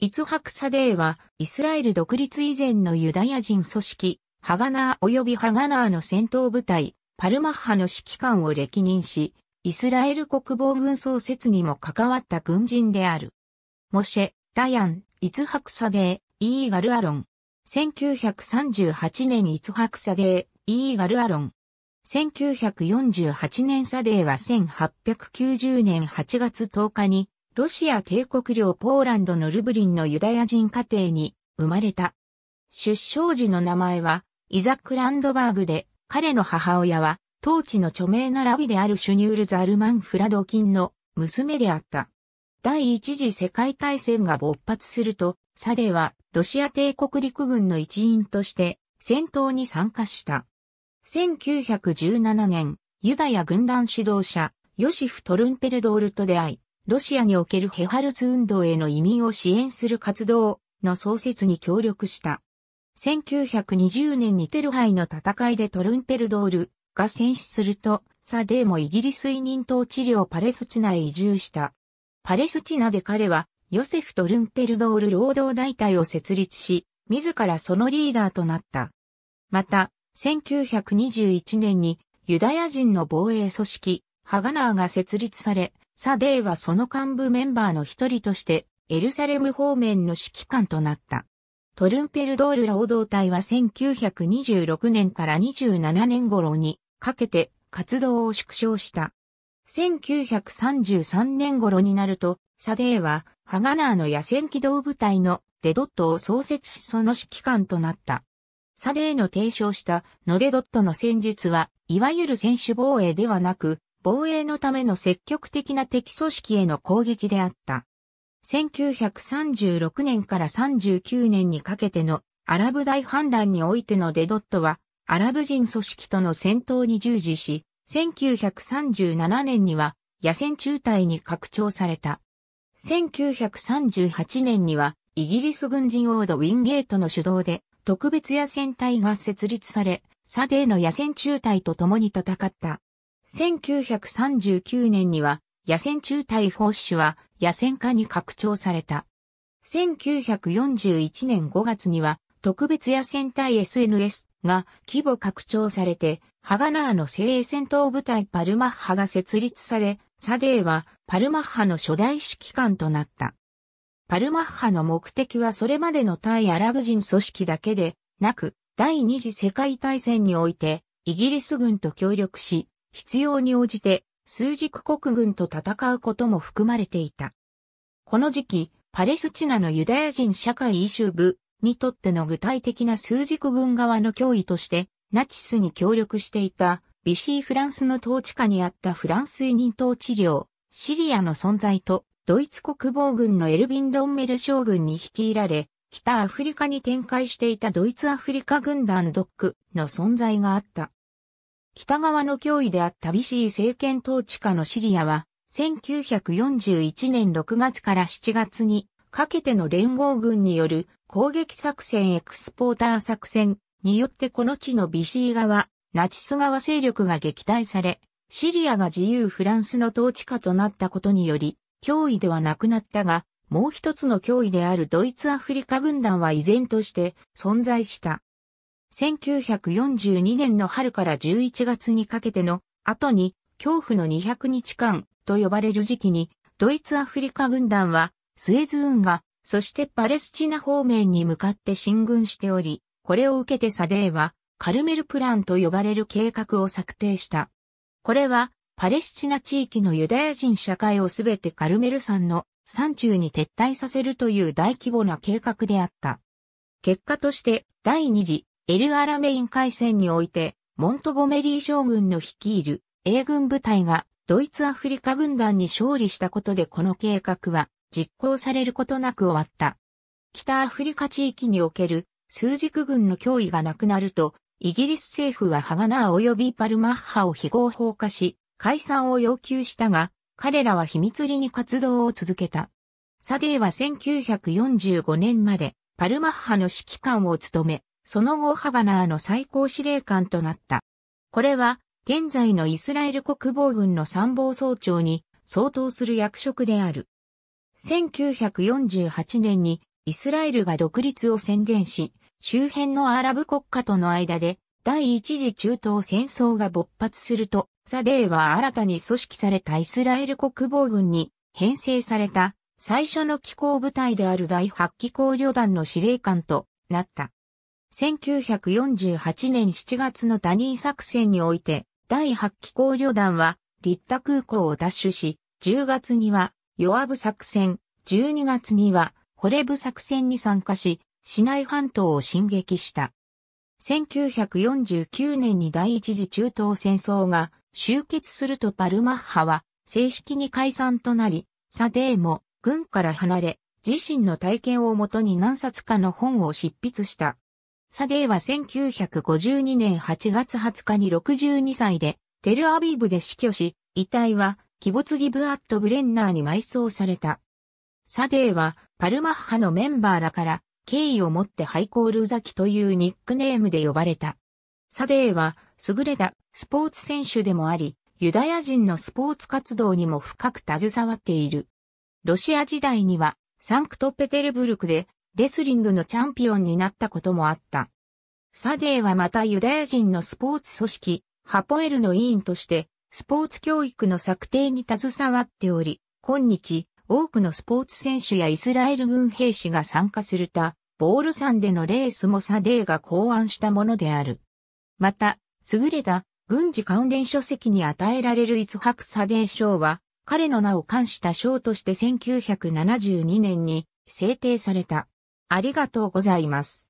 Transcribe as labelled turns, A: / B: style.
A: イツハクサデーは、イスラエル独立以前のユダヤ人組織、ハガナー及びハガナーの戦闘部隊、パルマッハの指揮官を歴任し、イスラエル国防軍創設にも関わった軍人である。モシェ、ダヤン、イツハクサデー、イーガルアロン。1938年イツハクサデー、イーガルアロン。1948年サデーは1890年8月10日にロシア帝国領ポーランドのルブリンのユダヤ人家庭に生まれた。出生時の名前はイザック・ランドバーグで、彼の母親は当地の著名なラビであるシュニュール・ザルマン・フラドキンの娘であった。第一次世界大戦が勃発すると、サデはロシア帝国陸軍の一員として戦闘に参加した。1917年、ユダヤ軍団指導者、ヨシフ・トルンペルドールと出会い、ロシアにおけるヘファルツ運動への移民を支援する活動の創設に協力した。1920年にテルハイの戦いでトルンペルドールが戦死すると、サデーもイギリス委任統治領パレスチナへ移住した。パレスチナで彼は、ヨセフ・トルンペルドール労働大隊を設立し、自らそのリーダーとなった。また、1921年にユダヤ人の防衛組織、ハガナーが設立され、サデーはその幹部メンバーの一人としてエルサレム方面の指揮官となった。トルンペルドール労働隊は1926年から27年頃にかけて活動を縮小した。1933年頃になると、サデーはハガナーの野戦機動部隊のデドットを創設しその指揮官となった。サデーの提唱したノデドットの戦術は、いわゆる選手防衛ではなく、防衛のための積極的な敵組織への攻撃であった。1936年から39年にかけてのアラブ大反乱においてのデドットは、アラブ人組織との戦闘に従事し、1937年には野戦中隊に拡張された。1938年には、イギリス軍人オード・ウィンゲートの主導で、特別野戦隊が設立され、サデーの野戦中隊と共に戦った。1939年には、野戦中隊奉仕は野戦化に拡張された。1941年5月には、特別野戦隊 SNS が規模拡張されて、ハガナーの精鋭戦闘部隊パルマッハが設立され、サデーはパルマッハの初代指揮官となった。パルマッハの目的はそれまでの対アラブ人組織だけでなく、第二次世界大戦において、イギリス軍と協力し、必要に応じて枢軸国軍と戦うことも含まれていた。この時期、パレスチナのユダヤ人社会イシュ部にとっての具体的な枢軸軍側の脅威として、ナチスに協力していた、ビシーフランスの統治下にあったフランス委任統治領、シリアの存在と、ドイツ国防軍のエルビン・ロンメル将軍に率いられ、北アフリカに展開していたドイツアフリカ軍団ドックの存在があった。北側の脅威であったビシー政権統治下のシリアは、1941年6月から7月にかけての連合軍による攻撃作戦エクスポーター作戦によってこの地のビシー側、ナチス側勢力が撃退され、シリアが自由フランスの統治下となったことにより、脅威ではなくなったが、もう一つの脅威であるドイツアフリカ軍団は依然として存在した。1942年の春から11月にかけての後に恐怖の200日間と呼ばれる時期にドイツアフリカ軍団はスエズ運河、そしてパレスチナ方面に向かって進軍しており、これを受けてサデーはカルメルプランと呼ばれる計画を策定した。これはパレスチナ地域のユダヤ人社会をすべてカルメル山の山中に撤退させるという大規模な計画であった。結果として第二次エル・アラメイン海戦において、モントゴメリー将軍の率いる英軍部隊がドイツアフリカ軍団に勝利したことでこの計画は実行されることなく終わった。北アフリカ地域における数軸軍の脅威がなくなると、イギリス政府はハガナー及びパルマッハを非合法化し、解散を要求したが、彼らは秘密裏に活動を続けた。サデーは1945年までパルマッハの指揮官を務め、その後ハガナーの最高司令官となった。これは、現在のイスラエル国防軍の参謀総長に相当する役職である。1948年にイスラエルが独立を宣言し、周辺のアラブ国家との間で第一次中東戦争が勃発すると、サデーは新たに組織されたイスラエル国防軍に編成された最初の機構部隊である第8機構旅団の司令官となった。1948年7月のダニー作戦において、第8機工旅団は、立田空港を奪取し、10月には、ヨアブ作戦、12月には、ホレブ作戦に参加し、市内半島を進撃した。1949年に第一次中東戦争が終結するとパルマッハは正式に解散となり、サデーも軍から離れ、自身の体験をもとに何冊かの本を執筆した。サデーは1952年8月20日に62歳で、テルアビブで死去し、遺体は、キボツギブアット・ブレンナーに埋葬された。サデーは、パルマッハのメンバーらから、敬意を持ってハイコールザキというニックネームで呼ばれた。サデーは、優れたスポーツ選手でもあり、ユダヤ人のスポーツ活動にも深く携わっている。ロシア時代には、サンクトペテルブルクでレスリングのチャンピオンになったこともあった。サデーはまたユダヤ人のスポーツ組織、ハポエルの委員として、スポーツ教育の策定に携わっており、今日、多くのスポーツ選手やイスラエル軍兵士が参加するた、ボール山でのレースもサデーが考案したものである。また、優れた軍事関連書籍に与えられる逸白サデー賞は、彼の名を冠した賞として1972年に制定された。ありがとうございます。